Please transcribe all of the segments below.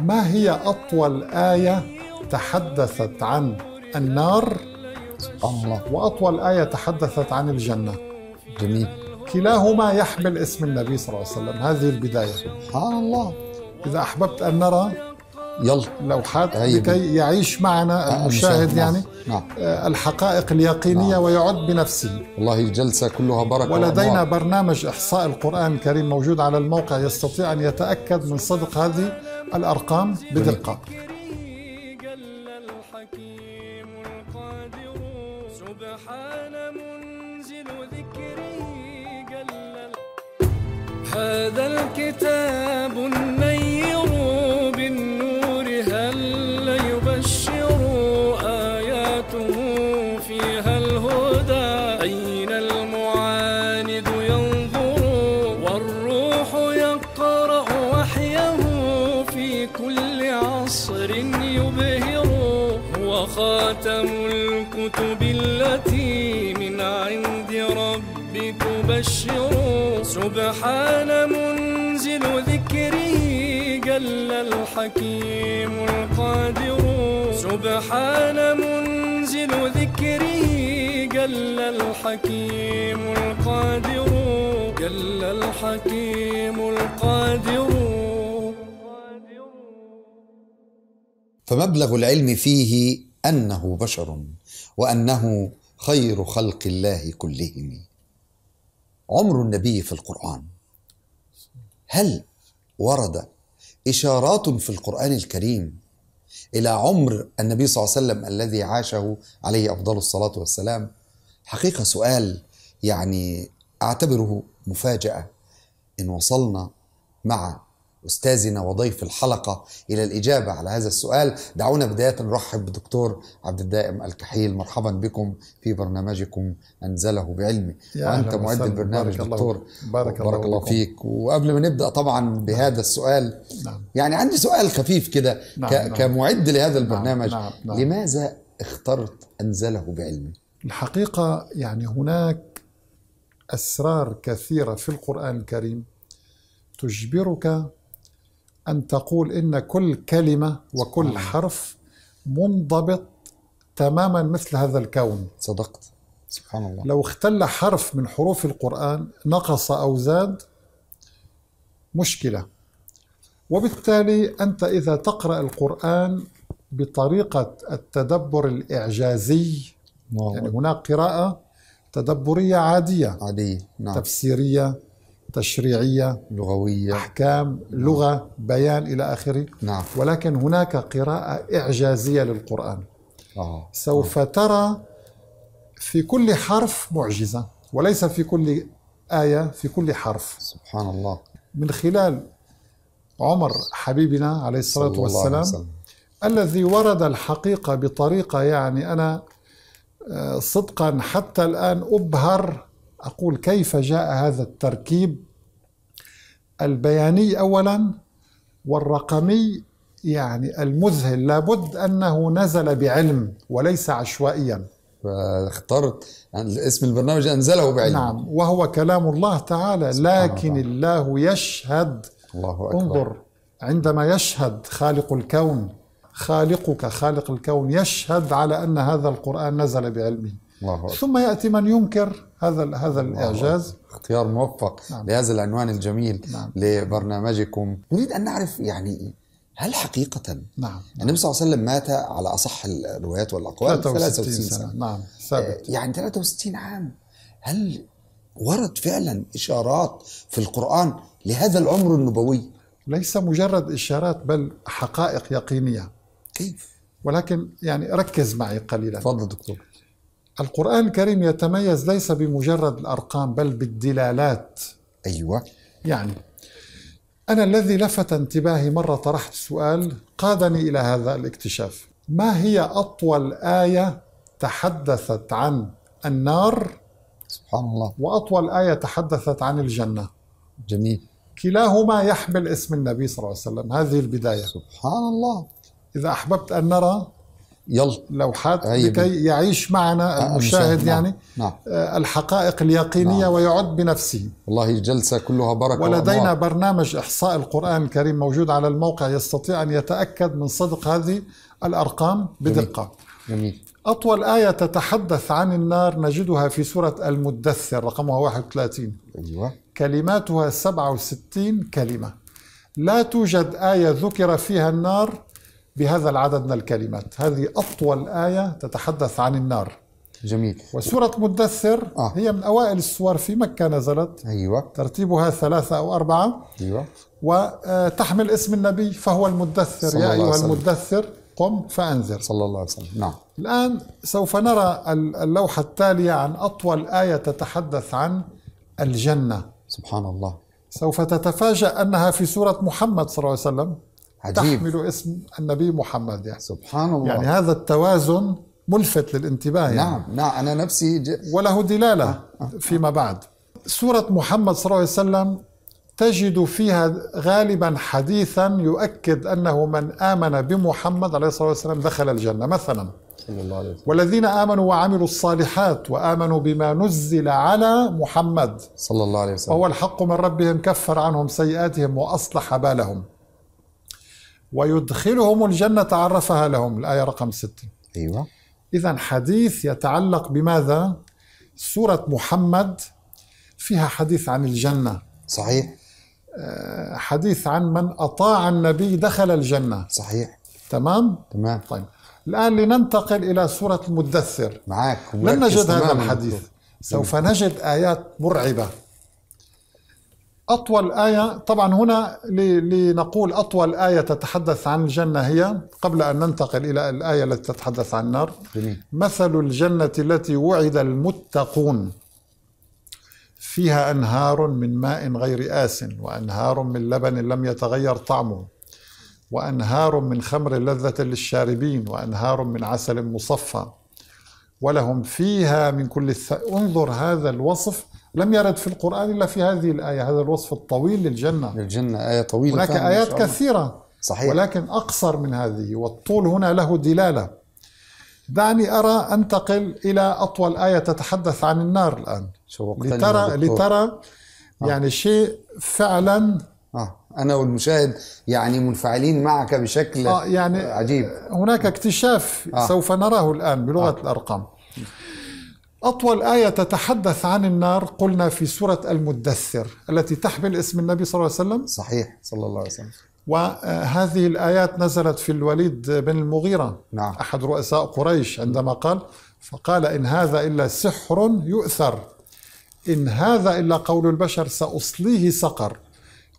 ما هي أطول آية تحدثت عن النار الله وأطول آية تحدثت عن الجنة جميل كلاهما يحمل اسم النبي صلى الله عليه وسلم هذه البداية سبحان الله إذا أحببت أن نرى يلا لوحات لكي يعيش معنا آه، المشاهد يعني نعم. نعم. آه، الحقائق اليقينية نعم. ويعد بنفسه والله الجلسة كلها بركة ولدينا برنامج إحصاء القرآن الكريم موجود على الموقع يستطيع أن يتأكد من صدق هذه الأرقام بدقة هذا الكتاب النبي سبحان منزل ذكره جل الحكيم القادر سبحان منزل ذكره جل الحكيم القادر جل الحكيم القادر فمبلغ العلم فيه انه بشر وانه خير خلق الله كلهم عمر النبي في القرآن هل ورد إشارات في القرآن الكريم إلى عمر النبي صلى الله عليه وسلم الذي عاشه عليه أفضل الصلاة والسلام حقيقة سؤال يعني أعتبره مفاجأة إن وصلنا مع أستاذنا وضيف الحلقة إلى الإجابة على هذا السؤال دعونا بداية نرحب بدكتور عبد الدائم الكحيل مرحبا بكم في برنامجكم أنزله بعلمي وأنت معد البرنامج بارك دكتور الله. بارك, بارك الله فيك وقبل ما نبدأ طبعا بهذا نعم. السؤال نعم. يعني عندي سؤال خفيف كده نعم. نعم. كمعد لهذا نعم، البرنامج نعم. نعم. نعم. لماذا اخترت أنزله بعلمي الحقيقة يعني هناك أسرار كثيرة في القرآن الكريم تجبرك أن تقول إن كل كلمة وكل حرف منضبط تماما مثل هذا الكون صدقت سبحان الله لو اختل حرف من حروف القرآن نقص أو زاد مشكلة وبالتالي أنت إذا تقرأ القرآن بطريقة التدبر الإعجازي يعني هناك قراءة تدبرية عادية عادية نعم. تفسيرية تشريعية لغوية أحكام نعم. لغة بيان إلى آخره نعم. ولكن هناك قراءة إعجازية للقرآن آه. سوف آه. ترى في كل حرف معجزة وليس في كل آية في كل حرف سبحان الله من خلال عمر حبيبنا عليه الصلاة والسلام عليه الذي ورد الحقيقة بطريقة يعني أنا آه، صدقا حتى الآن أبهر أقول كيف جاء هذا التركيب البياني أولا والرقمي يعني المذهل لابد أنه نزل بعلم وليس عشوائيا فاخترت اسم البرنامج أنزله بعلم نعم وهو كلام الله تعالى لكن الله. الله يشهد الله أكبر انظر عندما يشهد خالق الكون خالقك خالق الكون يشهد على أن هذا القرآن نزل بعلمه الله ثم ياتي من ينكر هذا هذا الاعجاز اختيار موفق نعم. لهذا العنوان الجميل نعم. لبرنامجكم نريد ان نعرف يعني هل حقيقة نعم, نعم. النبي صلى الله عليه وسلم مات على أصح الروايات والأقوال 63 سنة. سنة نعم ثابت آه، يعني 63 عام هل ورد فعلا إشارات في القرآن لهذا العمر النبوي ليس مجرد إشارات بل حقائق يقينية كيف ولكن يعني ركز معي قليلا تفضل دكتور القرآن الكريم يتميز ليس بمجرد الأرقام بل بالدلالات أيوة يعني أنا الذي لفت انتباهي مرة طرحت سؤال قادني إلى هذا الاكتشاف ما هي أطول آية تحدثت عن النار سبحان الله وأطول آية تحدثت عن الجنة جميل كلاهما يحمل اسم النبي صلى الله عليه وسلم هذه البداية سبحان الله إذا أحببت أن نرى يلا لوحات لكي يعيش معنا آه، المشاهد نعم. يعني نعم. آه، الحقائق اليقينية نعم. ويعد بنفسه والله الجلسة كلها بركة ولدينا وأمار. برنامج إحصاء القرآن الكريم موجود على الموقع يستطيع أن يتأكد من صدق هذه الأرقام بدقة جميل. جميل. أطول آية تتحدث عن النار نجدها في سورة المدثر رقمها 31 أيوة. كلماتها 67 كلمة لا توجد آية ذكر فيها النار بهذا العدد من الكلمات هذه أطول آية تتحدث عن النار جميل وسورة مدثر آه. هي من أوائل السور في مكة نزلت أيوة ترتيبها ثلاثة أو أربعة أيوة وتحمل آه، اسم النبي فهو المدثر يا أيها المدثر قم فأنذر صلى الله عليه وسلم نعم الآن سوف نرى اللوحة التالية عن أطول آية تتحدث عن الجنة سبحان الله سوف تتفاجأ أنها في سورة محمد صلى الله عليه وسلم عجيب. تحمل اسم النبي محمد يعني. سبحان الله يعني هذا التوازن ملفت للانتباه يعني. نعم نعم أنا نفسي ج... وله دلالة آه. آه. فيما بعد سورة محمد صلى الله عليه وسلم تجد فيها غالبا حديثا يؤكد أنه من آمن بمحمد عليه الصلاة والسلام دخل الجنة مثلا والذين آمنوا وعملوا الصالحات وآمنوا بما نزل على محمد صلى الله عليه وسلم وهو الحق من ربهم كفر عنهم سيئاتهم وأصلح بالهم ويدخلهم الجنة عرفها لهم الآية رقم ستة أيوة إذا حديث يتعلق بماذا؟ سورة محمد فيها حديث عن الجنة صحيح آه، حديث عن من أطاع النبي دخل الجنة صحيح تمام؟ تمام طيب الآن لننتقل إلى سورة المدثر معك لن نجد هذا الحديث سوف نجد آيات مرعبة أطول آية طبعا هنا لنقول أطول آية تتحدث عن الجنة هي قبل أن ننتقل إلى الآية التي تتحدث عن النار جميل. مثل الجنة التي وعد المتقون فيها أنهار من ماء غير آس وأنهار من لبن لم يتغير طعمه وأنهار من خمر لذة للشاربين وأنهار من عسل مصفى ولهم فيها من كل الث... انظر هذا الوصف لم يرد في القرآن إلا في هذه الآية هذا الوصف الطويل للجنة للجنة آية طويلة هناك آيات كثيرة صحيح ولكن أقصر من هذه والطول هنا له دلالة دعني أرى أنتقل إلى أطول آية تتحدث عن النار الآن لترى لترى آه. يعني آه. شيء فعلا آه. أنا والمشاهد يعني منفعلين معك بشكل آه يعني عجيب هناك اكتشاف آه. سوف نراه الآن بلغة آه. الأرقام أطول آية تتحدث عن النار قلنا في سورة المدثر التي تحمل اسم النبي صلى الله عليه وسلم صحيح صلى الله عليه وسلم وهذه الآيات نزلت في الوليد بن المغيرة نعم. أحد رؤساء قريش عندما قال فقال إن هذا إلا سحر يؤثر إن هذا إلا قول البشر سأصليه سقر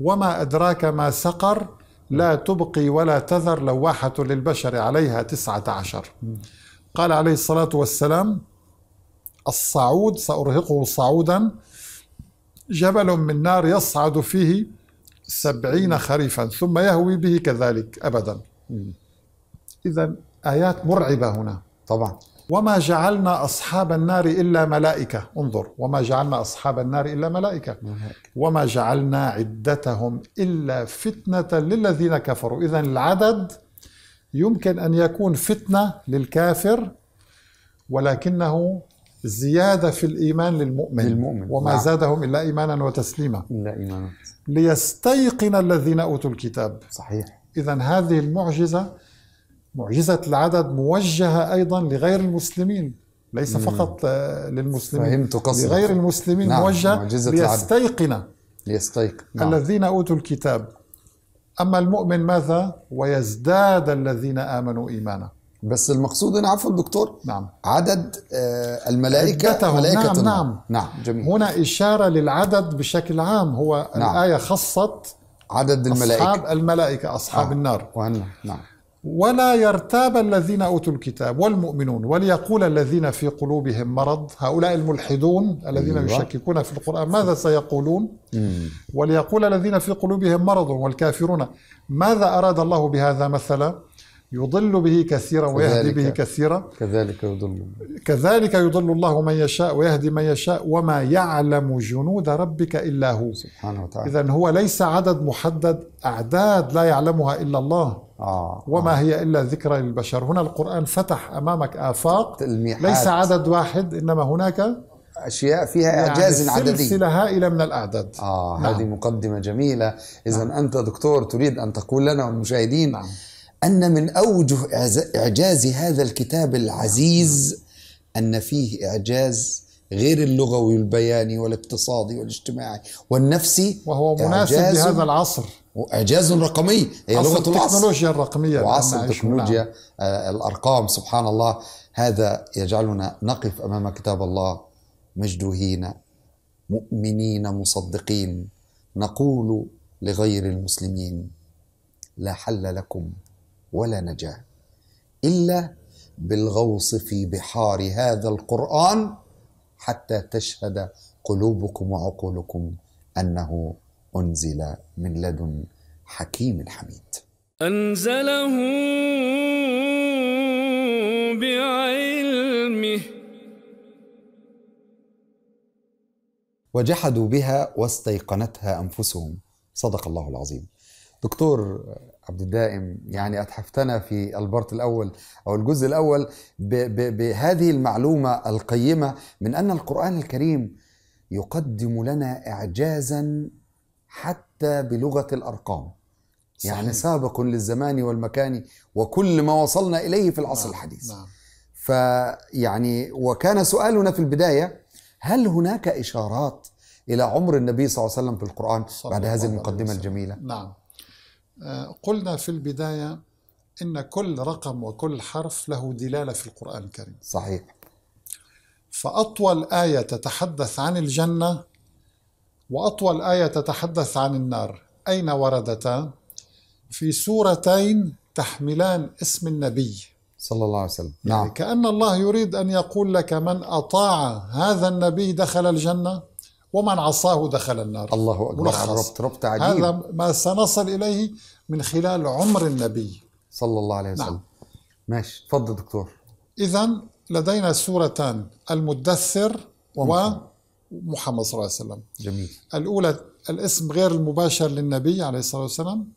وما أدراك ما سقر لا تبقي ولا تذر لواحة للبشر عليها تسعة عشر قال عليه الصلاة والسلام الصعود سأرهقه صعودا جبل من نار يصعد فيه سبعين خريفا ثم يهوي به كذلك أبدا إذا آيات مرعبة هنا طبعا وما جعلنا أصحاب النار إلا ملائكة انظر وما جعلنا أصحاب النار إلا ملائكة وما جعلنا عدتهم إلا فتنة للذين كفروا إذا العدد يمكن أن يكون فتنة للكافر ولكنه زيادة في الإيمان للمؤمن, للمؤمن. وما لا. نعم. زادهم إلا إيمانا وتسليما إلا إيمانا ليستيقن الذين أوتوا الكتاب صحيح إذا هذه المعجزة معجزة العدد موجهة أيضا لغير المسلمين ليس مم. فقط آه، للمسلمين فهمت قصدك لغير المسلمين نعم. موجهة ليستيقن ليستيقن نعم. الذين أوتوا الكتاب أما المؤمن ماذا ويزداد الذين آمنوا إيمانا بس المقصود هنا عفوا دكتور نعم عدد آه، الملائكة ملائكة نعم, نعم نعم جميل هنا إشارة للعدد بشكل عام هو نعم الآية خصت عدد الملائكة أصحاب الملائكة أصحاب آه النار وهن نعم ولا يرتاب الذين أوتوا الكتاب والمؤمنون وليقول الذين في قلوبهم مرض هؤلاء الملحدون الذين أيوة. يشككون في القرآن ماذا سيقولون مم. وليقول الذين في قلوبهم مرض والكافرون ماذا أراد الله بهذا مثلا يضل به كثيرا ويهدي به كثيرا كذلك يضل كذلك يضل الله من يشاء ويهدي من يشاء وما يعلم جنود ربك إلا هو سبحانه وتعالى إذا هو ليس عدد محدد أعداد لا يعلمها إلا الله آه وما آه. هي إلا ذكرى للبشر هنا القرآن فتح أمامك آفاق تلميحات. ليس عدد واحد إنما هناك اشياء فيها يعني اعجاز يعني عددي سلسله هائله من الاعداد اه نعم. هذه مقدمه جميله اذا نعم. انت دكتور تريد ان تقول لنا والمشاهدين نعم. أن من أوجه إعجاز هذا الكتاب العزيز أن فيه إعجاز غير اللغوي والبياني والاقتصادي والاجتماعي والنفسي وهو مناسب لهذا العصر واعجاز رقمي هي لغه العصر التكنولوجيا الرقميه وعصر التكنولوجيا آه، الارقام سبحان الله هذا يجعلنا نقف امام كتاب الله مجدوهين مؤمنين مصدقين نقول لغير المسلمين لا حل لكم ولا نجاة إلا بالغوص في بحار هذا القرآن حتى تشهد قلوبكم وعقولكم أنه أنزل من لدن حكيم حميد أنزله بعلمه وجحدوا بها واستيقنتها أنفسهم صدق الله العظيم دكتور عبد الدائم يعني أتحفتنا في البارت الأول أو الجزء الأول بهذه المعلومة القيمة من أن القرآن الكريم يقدم لنا إعجازا حتى بلغة الأرقام يعني صحيح. يعني سابق للزمان والمكان وكل ما وصلنا إليه في العصر نعم. الحديث نعم. فيعني وكان سؤالنا في البداية هل هناك إشارات إلى عمر النبي صلى الله عليه وسلم في القرآن بعد هذه المقدمة الجميلة؟ نعم آه، قلنا في البداية إن كل رقم وكل حرف له دلالة في القرآن الكريم صحيح فأطول آية تتحدث عن الجنة وأطول آية تتحدث عن النار أين وردتا؟ في سورتين تحملان اسم النبي صلى الله عليه وسلم يعني نعم يعني كأن الله يريد أن يقول لك من أطاع هذا النبي دخل الجنة ومن عصاه دخل النار الله أكبر ملخص. ربط, ربط عجيب هذا ما سنصل إليه من خلال عمر النبي صلى الله عليه وسلم نعم. ماشي تفضل دكتور إذا لدينا سورتان المدثر ومحمد صلى الله عليه وسلم جميل الأولى الاسم غير المباشر للنبي عليه الصلاة والسلام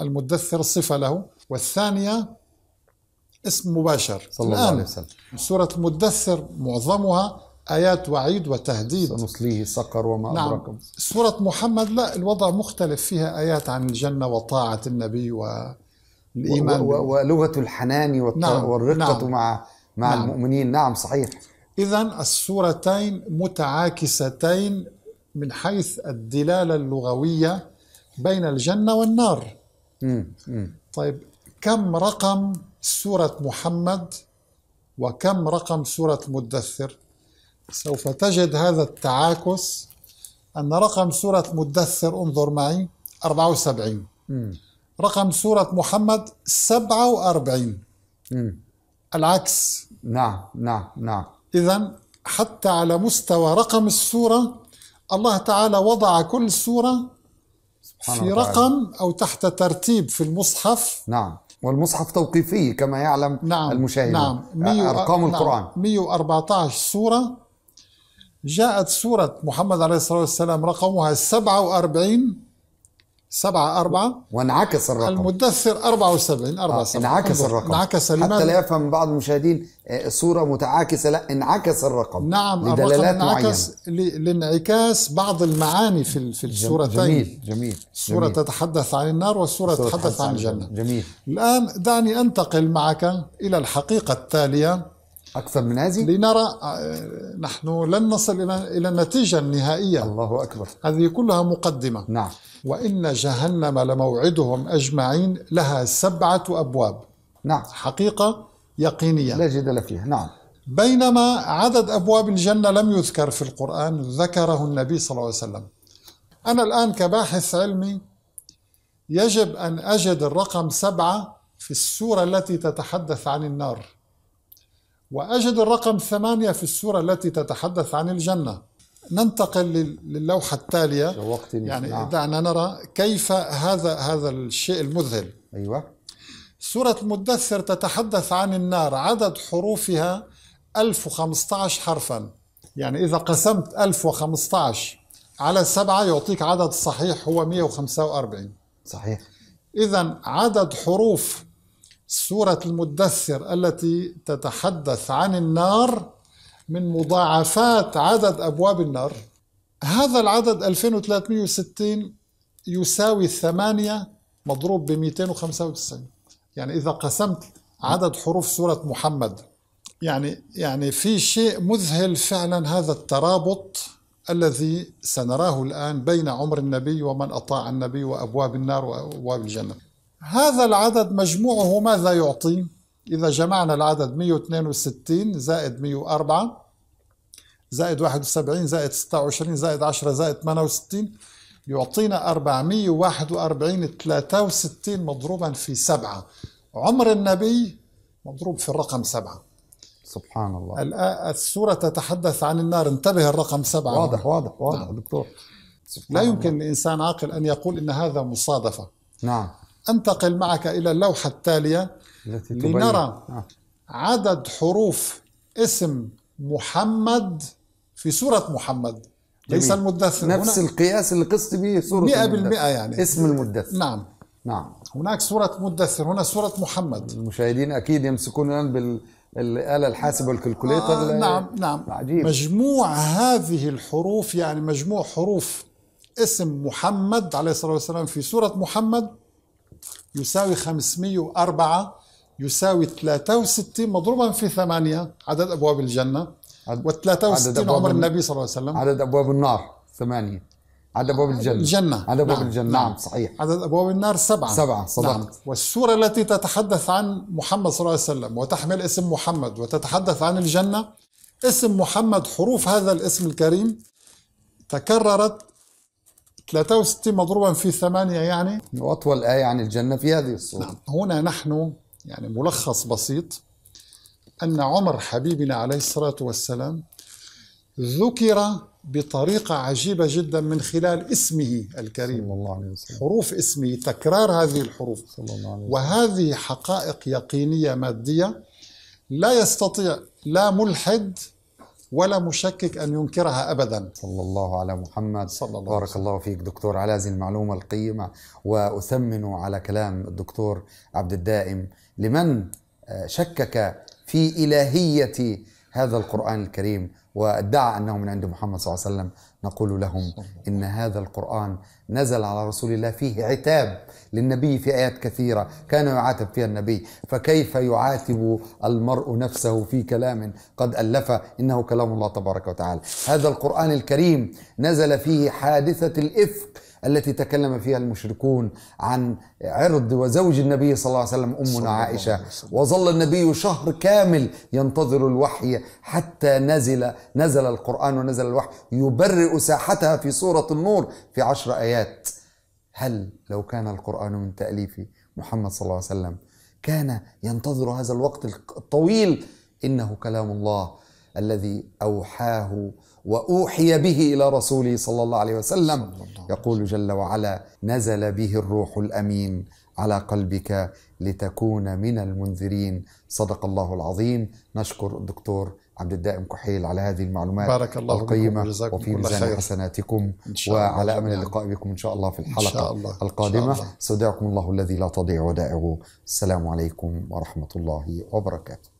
المدثر صفة له والثانية اسم مباشر صلى الله عليه وسلم سورة المدثر معظمها آيات وعيد وتهديد سنصليه سقر وما نعم. أدراكم سورة محمد لا الوضع مختلف فيها آيات عن الجنة وطاعة النبي والإيمان و... و... ولغة الحنان والت... نعم. نعم. والرقة نعم. مع مع نعم. المؤمنين نعم صحيح إذا السورتين متعاكستين من حيث الدلالة اللغوية بين الجنة والنار مم. مم. طيب كم رقم سورة محمد وكم رقم سورة المدثر سوف تجد هذا التعاكس أن رقم سورة مدثر انظر معي 74 رقم سورة محمد 47 العكس نعم نعم نعم إذا حتى على مستوى رقم السورة الله تعالى وضع كل سورة في رقم أو تحت ترتيب في المصحف نعم والمصحف توقيفي كما يعلم نعم المشاهدون نعم أرقام نعم القرآن 114 سورة جاءت سورة محمد عليه الصلاة والسلام رقمها 47 سبعة أربعة وانعكس الرقم المدثر 74 أربعة آه سبعة انعكس الرقم انعكس لماذا؟ حتى لا يفهم بعض المشاهدين صورة آه، متعاكسة لا انعكس الرقم نعم لدلالات الرقم انعكس لانعكاس بعض المعاني في في السورتين جميل جميل سورة تتحدث عن النار والسورة تتحدث عن الجنة جميل الآن دعني أنتقل معك إلى الحقيقة التالية أكثر من هذه؟ لنرى آه، نحن لن نصل إلى إلى النتيجة النهائية الله أكبر هذه كلها مقدمة نعم وإن جهنم لموعدهم أجمعين لها سبعة أبواب نعم حقيقة يقينية لا جدل فيها نعم بينما عدد أبواب الجنة لم يذكر في القرآن ذكره النبي صلى الله عليه وسلم أنا الآن كباحث علمي يجب أن أجد الرقم سبعة في السورة التي تتحدث عن النار وأجد الرقم ثمانية في السورة التي تتحدث عن الجنة ننتقل للوحة التالية شوقتني يعني نعم. آه. دعنا نرى كيف هذا هذا الشيء المذهل أيوة سورة المدثر تتحدث عن النار عدد حروفها 1015 حرفا يعني إذا قسمت 1015 على سبعة يعطيك عدد صحيح هو 145 صحيح إذا عدد حروف سورة المدثر التي تتحدث عن النار من مضاعفات عدد أبواب النار هذا العدد 2360 يساوي 8 مضروب ب 295 يعني إذا قسمت عدد حروف سورة محمد يعني يعني في شيء مذهل فعلا هذا الترابط الذي سنراه الآن بين عمر النبي ومن أطاع النبي وأبواب النار وأبواب الجنة هذا العدد مجموعه ماذا يعطي؟ إذا جمعنا العدد 162 زائد 104 زائد 71 زائد 26 زائد 10 زائد 68 يعطينا 441 63 مضروبا في 7 عمر النبي مضروب في الرقم 7 سبحان الله الآن السورة تتحدث عن النار انتبه الرقم 7 واضح واضح واضح نعم. دكتور لا يمكن لإنسان عاقل أن يقول إن هذا مصادفة نعم أنتقل معك إلى اللوحة التالية التي لنرى آه. عدد حروف اسم محمد في سورة محمد جميل. ليس المدثر نفس هنا القياس اللي قست به سورة 100% المدثر. يعني اسم المدثر نعم نعم هناك سورة مدثر هنا سورة محمد المشاهدين أكيد يمسكون الآن بالآلة الحاسبة والكالكوليتر آه نعم نعم عجيب. مجموع هذه الحروف يعني مجموع حروف اسم محمد عليه الصلاة والسلام في سورة محمد يساوي 504 يساوي 63 مضروبا في 8 عدد أبواب الجنة و63 عمر النبي صلى الله عليه وسلم عدد أبواب النار 8 عدد أبواب الجنة الجنة عدد أبواب نعم. الجنة نعم, نعم، صحيح عدد أبواب النار سبعة سبعة نعم. صدقت نعم. والسورة التي تتحدث عن محمد صلى الله عليه وسلم وتحمل اسم محمد وتتحدث عن الجنة اسم محمد حروف هذا الاسم الكريم تكررت 63 مضروبا في 8 يعني وأطول آية عن الجنة في هذه الصورة نعم. هنا نحن يعني ملخص بسيط أن عمر حبيبنا عليه الصلاة والسلام ذكر بطريقة عجيبة جدا من خلال اسمه الكريم صلى الله عليه وسلم. حروف اسمه تكرار هذه الحروف صلى الله عليه وسلم. وهذه حقائق يقينية مادية لا يستطيع لا ملحد ولا مشكك أن ينكرها أبدا صلى الله على محمد صلى الله بارك الله فيك دكتور على هذه المعلومة القيمة وأثمن على كلام الدكتور عبد الدائم لمن آه، شكك في إلهية هذا القرآن الكريم وادعى انه من عند محمد صلى الله عليه وسلم نقول لهم ان هذا القران نزل على رسول الله فيه عتاب للنبي في ايات كثيره كان يعاتب فيها النبي فكيف يعاتب المرء نفسه في كلام قد الف انه كلام الله تبارك وتعالى هذا القران الكريم نزل فيه حادثه الافك التي تكلم فيها المشركون عن عرض وزوج النبي صلى الله عليه وسلم أمنا عائشة وظل النبي شهر كامل ينتظر الوحي حتى نزل نزل القرآن ونزل الوحي يبرئ ساحتها في سورة النور في عشر آيات هل لو كان القرآن من تأليف محمد صلى الله عليه وسلم كان ينتظر هذا الوقت الطويل إنه كلام الله الذي أوحاه واوحي به الى رسوله صلى الله عليه وسلم يقول جل وعلا نزل به الروح الامين على قلبك لتكون من المنذرين صدق الله العظيم نشكر الدكتور عبد الدائم كحيل على هذه المعلومات بارك الله القيمة وفي ميزان حسناتكم وعلى أمل اللقاء بكم إن شاء الله في الحلقة إن شاء الله. القادمة استودعكم الله. الله الذي لا تضيع ودائعه السلام عليكم ورحمة الله وبركاته